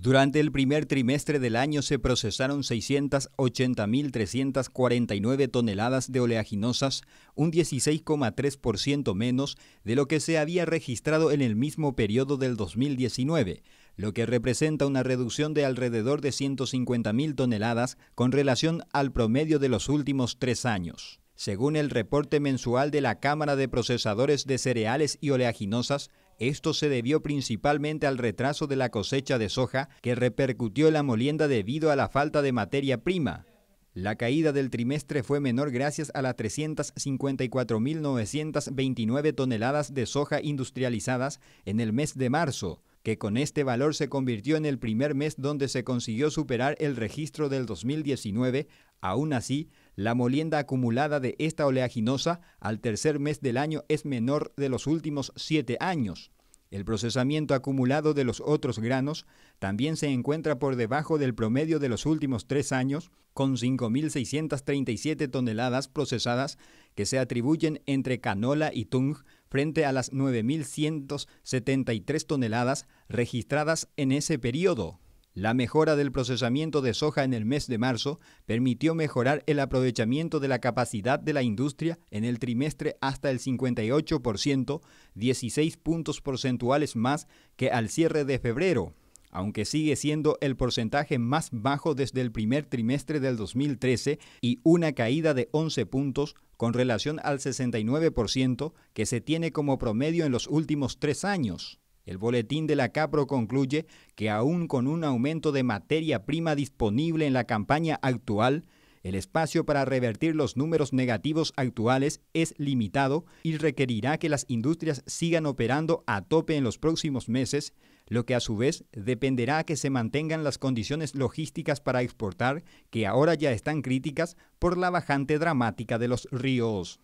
Durante el primer trimestre del año se procesaron 680.349 toneladas de oleaginosas, un 16,3% menos de lo que se había registrado en el mismo periodo del 2019, lo que representa una reducción de alrededor de 150.000 toneladas con relación al promedio de los últimos tres años. Según el reporte mensual de la Cámara de Procesadores de Cereales y Oleaginosas, esto se debió principalmente al retraso de la cosecha de soja que repercutió en la molienda debido a la falta de materia prima. La caída del trimestre fue menor gracias a las 354.929 toneladas de soja industrializadas en el mes de marzo, que con este valor se convirtió en el primer mes donde se consiguió superar el registro del 2019. Aún así, la molienda acumulada de esta oleaginosa al tercer mes del año es menor de los últimos siete años. El procesamiento acumulado de los otros granos también se encuentra por debajo del promedio de los últimos tres años, con 5.637 toneladas procesadas que se atribuyen entre canola y tung frente a las 9.173 toneladas registradas en ese periodo. La mejora del procesamiento de soja en el mes de marzo permitió mejorar el aprovechamiento de la capacidad de la industria en el trimestre hasta el 58%, 16 puntos porcentuales más que al cierre de febrero, aunque sigue siendo el porcentaje más bajo desde el primer trimestre del 2013 y una caída de 11 puntos con relación al 69% que se tiene como promedio en los últimos tres años. El boletín de la CAPRO concluye que aún con un aumento de materia prima disponible en la campaña actual, el espacio para revertir los números negativos actuales es limitado y requerirá que las industrias sigan operando a tope en los próximos meses, lo que a su vez dependerá que se mantengan las condiciones logísticas para exportar, que ahora ya están críticas por la bajante dramática de los ríos.